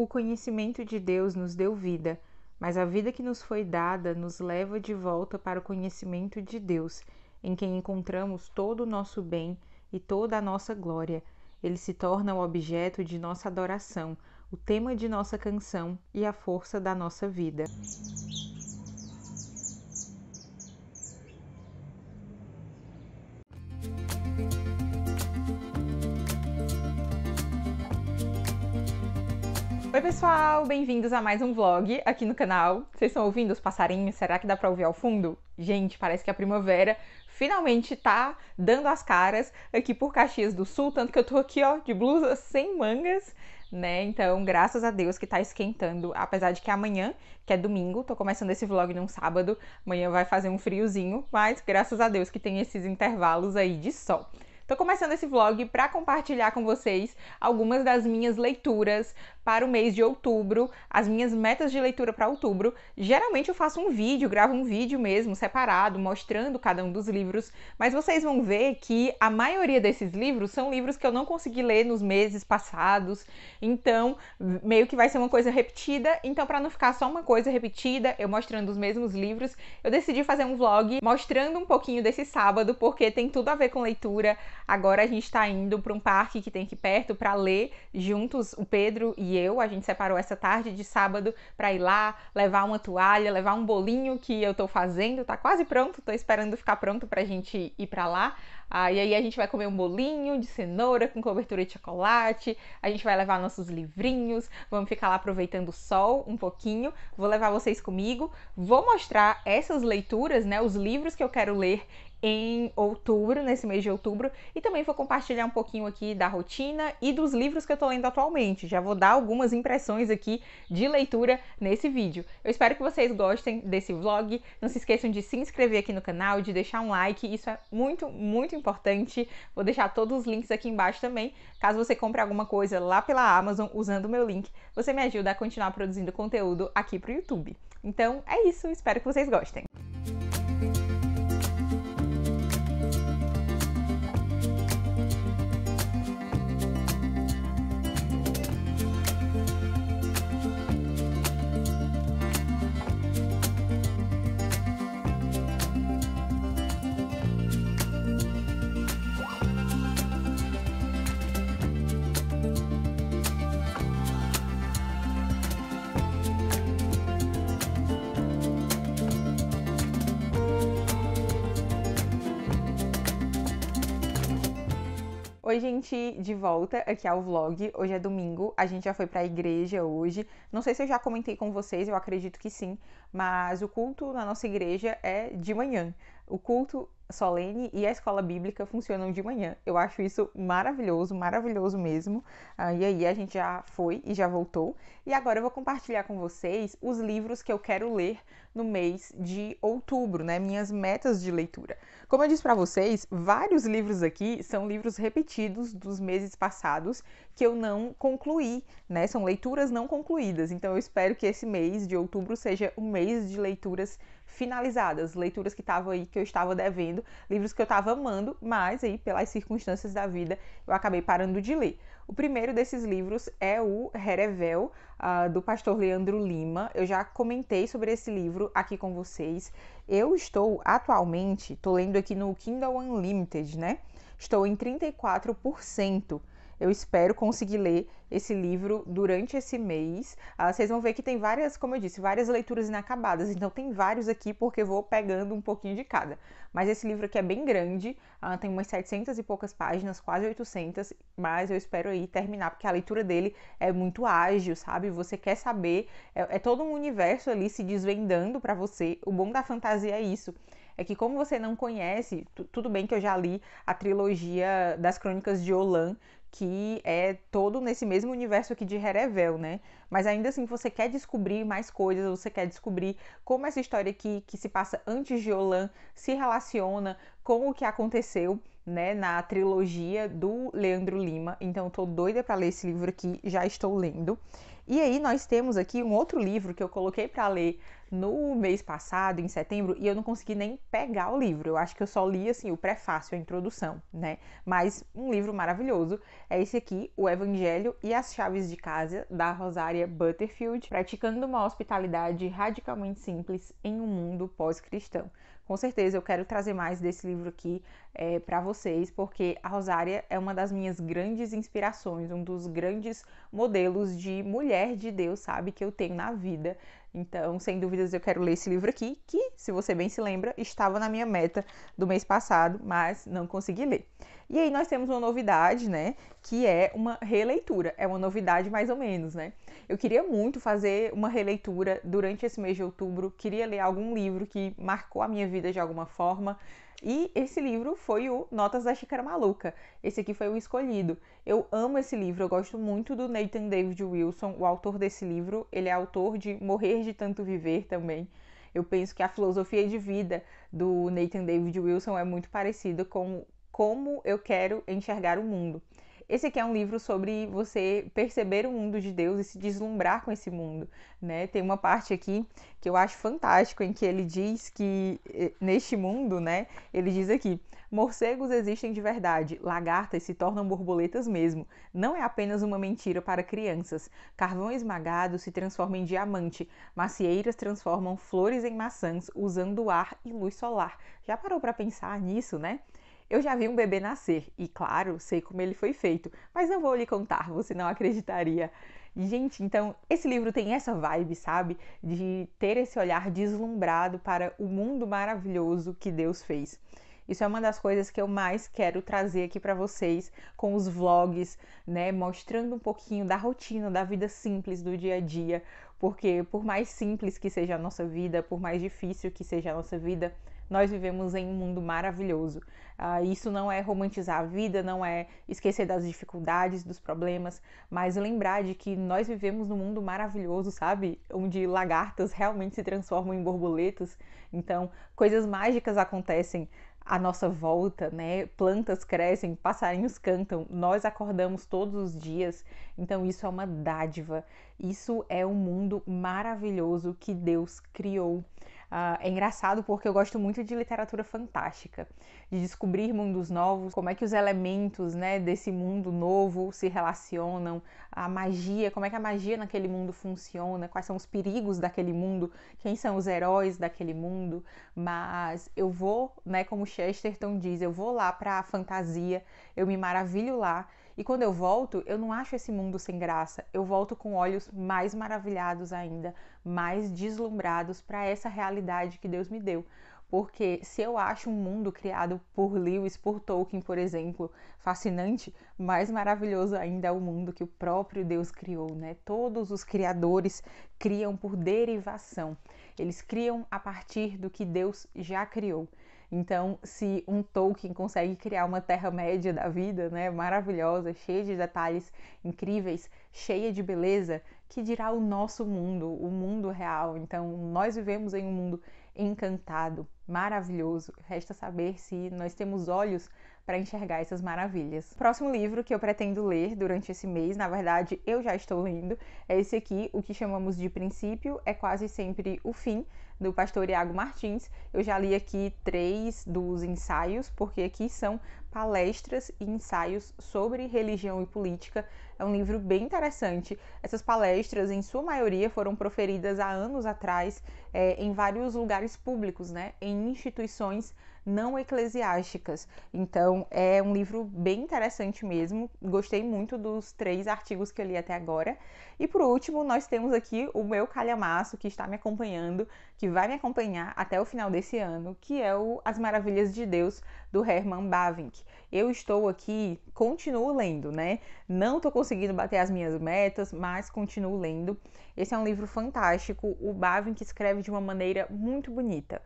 O conhecimento de Deus nos deu vida, mas a vida que nos foi dada nos leva de volta para o conhecimento de Deus, em quem encontramos todo o nosso bem e toda a nossa glória. Ele se torna o objeto de nossa adoração, o tema de nossa canção e a força da nossa vida. Oi pessoal, bem-vindos a mais um vlog aqui no canal. Vocês estão ouvindo os passarinhos? Será que dá pra ouvir ao fundo? Gente, parece que a primavera finalmente tá dando as caras aqui por Caxias do Sul, tanto que eu tô aqui, ó, de blusa sem mangas, né? Então, graças a Deus que tá esquentando, apesar de que amanhã, que é domingo, tô começando esse vlog num sábado, amanhã vai fazer um friozinho, mas graças a Deus que tem esses intervalos aí de sol. Tô começando esse vlog para compartilhar com vocês algumas das minhas leituras para o mês de outubro, as minhas metas de leitura para outubro. Geralmente eu faço um vídeo, gravo um vídeo mesmo, separado, mostrando cada um dos livros, mas vocês vão ver que a maioria desses livros são livros que eu não consegui ler nos meses passados, então meio que vai ser uma coisa repetida. Então, para não ficar só uma coisa repetida, eu mostrando os mesmos livros, eu decidi fazer um vlog mostrando um pouquinho desse sábado, porque tem tudo a ver com leitura, Agora a gente está indo para um parque que tem aqui perto para ler juntos, o Pedro e eu. A gente separou essa tarde de sábado para ir lá, levar uma toalha, levar um bolinho que eu estou fazendo, tá quase pronto, estou esperando ficar pronto para a gente ir para lá. Ah, e aí a gente vai comer um bolinho de cenoura com cobertura de chocolate, a gente vai levar nossos livrinhos, vamos ficar lá aproveitando o sol um pouquinho. Vou levar vocês comigo, vou mostrar essas leituras, né, os livros que eu quero ler em outubro, nesse mês de outubro, e também vou compartilhar um pouquinho aqui da rotina e dos livros que eu tô lendo atualmente. Já vou dar algumas impressões aqui de leitura nesse vídeo. Eu espero que vocês gostem desse vlog. Não se esqueçam de se inscrever aqui no canal, de deixar um like, isso é muito, muito importante. Vou deixar todos os links aqui embaixo também. Caso você compre alguma coisa lá pela Amazon usando o meu link, você me ajuda a continuar produzindo conteúdo aqui pro YouTube. Então é isso, espero que vocês gostem. Oi, gente, de volta aqui ao é vlog. Hoje é domingo, a gente já foi para a igreja hoje. Não sei se eu já comentei com vocês, eu acredito que sim, mas o culto na nossa igreja é de manhã. O culto Solene e a escola bíblica funcionam de manhã. Eu acho isso maravilhoso, maravilhoso mesmo. Ah, e aí a gente já foi e já voltou. E agora eu vou compartilhar com vocês os livros que eu quero ler no mês de outubro, né? Minhas metas de leitura. Como eu disse para vocês, vários livros aqui são livros repetidos dos meses passados que eu não concluí, né? São leituras não concluídas. Então eu espero que esse mês de outubro seja um mês de leituras finalizadas, leituras que estavam aí que eu estava devendo, livros que eu estava amando, mas aí pelas circunstâncias da vida eu acabei parando de ler. O primeiro desses livros é o Herevel, uh, do pastor Leandro Lima. Eu já comentei sobre esse livro aqui com vocês. Eu estou atualmente, estou lendo aqui no Kindle Unlimited, né? Estou em 34%. Eu espero conseguir ler esse livro durante esse mês. Ah, vocês vão ver que tem várias, como eu disse, várias leituras inacabadas. Então tem vários aqui porque vou pegando um pouquinho de cada. Mas esse livro aqui é bem grande, ah, tem umas 700 e poucas páginas, quase 800, mas eu espero aí terminar porque a leitura dele é muito ágil, sabe? Você quer saber, é, é todo um universo ali se desvendando para você. O bom da fantasia é isso é que como você não conhece, tudo bem que eu já li a trilogia das Crônicas de Olan, que é todo nesse mesmo universo aqui de Herevel, né? Mas ainda assim, você quer descobrir mais coisas, você quer descobrir como essa história aqui, que se passa antes de Olan, se relaciona com o que aconteceu, né, na trilogia do Leandro Lima. Então, tô doida para ler esse livro aqui, já estou lendo. E aí nós temos aqui um outro livro que eu coloquei para ler no mês passado, em setembro, e eu não consegui nem pegar o livro. Eu acho que eu só li assim o prefácio, a introdução, né? Mas um livro maravilhoso é esse aqui, O Evangelho e as Chaves de Casa, da Rosária Butterfield, praticando uma hospitalidade radicalmente simples em um mundo pós-cristão. Com certeza eu quero trazer mais desse livro aqui é, para vocês, porque a Rosária é uma das minhas grandes inspirações, um dos grandes modelos de mulher de Deus, sabe, que eu tenho na vida. Então, sem dúvidas, eu quero ler esse livro aqui, que, se você bem se lembra, estava na minha meta do mês passado, mas não consegui ler. E aí nós temos uma novidade, né, que é uma releitura. É uma novidade mais ou menos, né? Eu queria muito fazer uma releitura durante esse mês de outubro, queria ler algum livro que marcou a minha vida de alguma forma, e esse livro foi o Notas da Xícara Maluca. Esse aqui foi o escolhido. Eu amo esse livro, eu gosto muito do Nathan David Wilson, o autor desse livro. Ele é autor de Morrer de Tanto Viver também. Eu penso que a filosofia de vida do Nathan David Wilson é muito parecida com como eu quero enxergar o mundo esse aqui é um livro sobre você perceber o mundo de Deus e se deslumbrar com esse mundo, né? Tem uma parte aqui que eu acho fantástico em que ele diz que eh, neste mundo, né, ele diz aqui: morcegos existem de verdade, lagartas se tornam borboletas mesmo. Não é apenas uma mentira para crianças. Carvão esmagado se transforma em diamante, macieiras transformam flores em maçãs usando ar e luz solar. Já parou para pensar nisso, né? Eu já vi um bebê nascer e, claro, sei como ele foi feito, mas não vou lhe contar, você não acreditaria. Gente, então esse livro tem essa vibe, sabe? De ter esse olhar deslumbrado para o mundo maravilhoso que Deus fez. Isso é uma das coisas que eu mais quero trazer aqui para vocês com os vlogs, né, mostrando um pouquinho da rotina, da vida simples do dia a dia, porque por mais simples que seja a nossa vida, por mais difícil que seja a nossa vida, nós vivemos em um mundo maravilhoso. Uh, isso não é romantizar a vida, não é esquecer das dificuldades, dos problemas, mas lembrar de que nós vivemos num mundo maravilhoso, sabe? Onde lagartas realmente se transformam em borboletas. Então, coisas mágicas acontecem à nossa volta, né? Plantas crescem, passarinhos cantam, nós acordamos todos os dias. Então isso é uma dádiva. Isso é um mundo maravilhoso que Deus criou. Uh, é engraçado porque eu gosto muito de literatura fantástica, de descobrir mundos novos, como é que os elementos né, desse mundo novo se relacionam, a magia, como é que a magia naquele mundo funciona, quais são os perigos daquele mundo, quem são os heróis daquele mundo. Mas eu vou, né, como Chesterton então diz, eu vou lá para a fantasia, eu me maravilho lá e quando eu volto, eu não acho esse mundo sem graça. Eu volto com olhos mais maravilhados ainda, mais deslumbrados para essa realidade que Deus me deu. Porque se eu acho um mundo criado por Lewis, por Tolkien, por exemplo, fascinante, mais maravilhoso ainda é o mundo que o próprio Deus criou, né? Todos os criadores criam por derivação. Eles criam a partir do que Deus já criou. Então, se um Tolkien consegue criar uma Terra-média da vida, né, maravilhosa, cheia de detalhes incríveis, cheia de beleza, que dirá o nosso mundo, o mundo real. Então, nós vivemos em um mundo encantado, maravilhoso. Resta saber se nós temos olhos para enxergar essas maravilhas. O próximo livro que eu pretendo ler durante esse mês, na verdade eu já estou lendo, é esse aqui, O que chamamos de princípio é quase sempre o fim, do pastor Iago Martins. Eu já li aqui três dos ensaios, porque aqui são palestras e ensaios sobre religião e política. É um livro bem interessante. Essas palestras, em sua maioria, foram proferidas há anos atrás é, em vários lugares públicos, né? Em instituições não eclesiásticas. Então, é um livro bem interessante mesmo. Gostei muito dos três artigos que eu li até agora. E por último, nós temos aqui o meu calhamaço que está me acompanhando, que vai me acompanhar até o final desse ano, que é o As Maravilhas de Deus do Herman Bavinck. Eu estou aqui, continuo lendo, né? Não tô conseguindo bater as minhas metas, mas continuo lendo. Esse é um livro fantástico. O Bavinck escreve de uma maneira muito bonita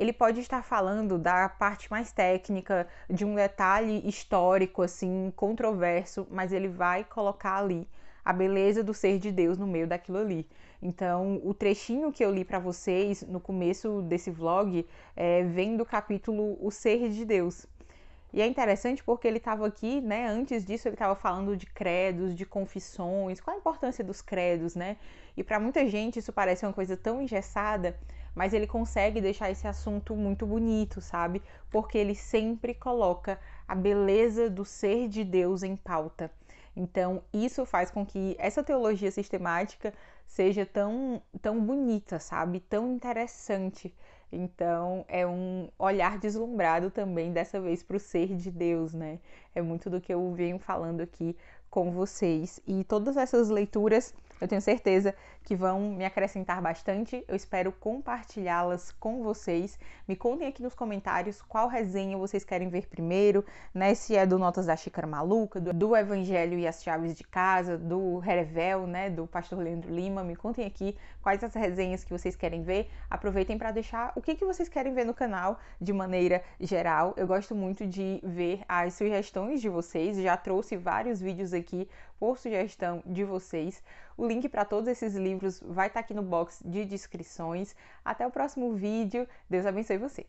ele pode estar falando da parte mais técnica, de um detalhe histórico, assim, controverso, mas ele vai colocar ali a beleza do ser de Deus no meio daquilo ali. Então, o trechinho que eu li para vocês no começo desse vlog é, vem do capítulo O Ser de Deus. E é interessante porque ele estava aqui, né? Antes disso, ele estava falando de credos, de confissões, qual a importância dos credos, né? E para muita gente isso parece uma coisa tão engessada, mas ele consegue deixar esse assunto muito bonito, sabe? Porque ele sempre coloca a beleza do ser de Deus em pauta. Então, isso faz com que essa teologia sistemática seja tão, tão bonita, sabe? Tão interessante. Então, é um olhar deslumbrado também, dessa vez, para o ser de Deus, né? É muito do que eu venho falando aqui com vocês. E todas essas leituras eu tenho certeza que vão me acrescentar bastante. Eu espero compartilhá-las com vocês. Me contem aqui nos comentários qual resenha vocês querem ver primeiro, né? Se é do Notas da Xícara Maluca, do, Evangelho e as Chaves de Casa, do Revel, né? Do Pastor Leandro Lima. Me contem aqui quais as resenhas que vocês querem ver. Aproveitem para deixar o que, que vocês querem ver no canal de maneira geral. Eu gosto muito de ver as sugestões de vocês. Já trouxe vários vídeos aqui por sugestão de vocês. O link para todos esses livros vai estar tá aqui no box de descrições. Até o próximo vídeo. Deus abençoe você.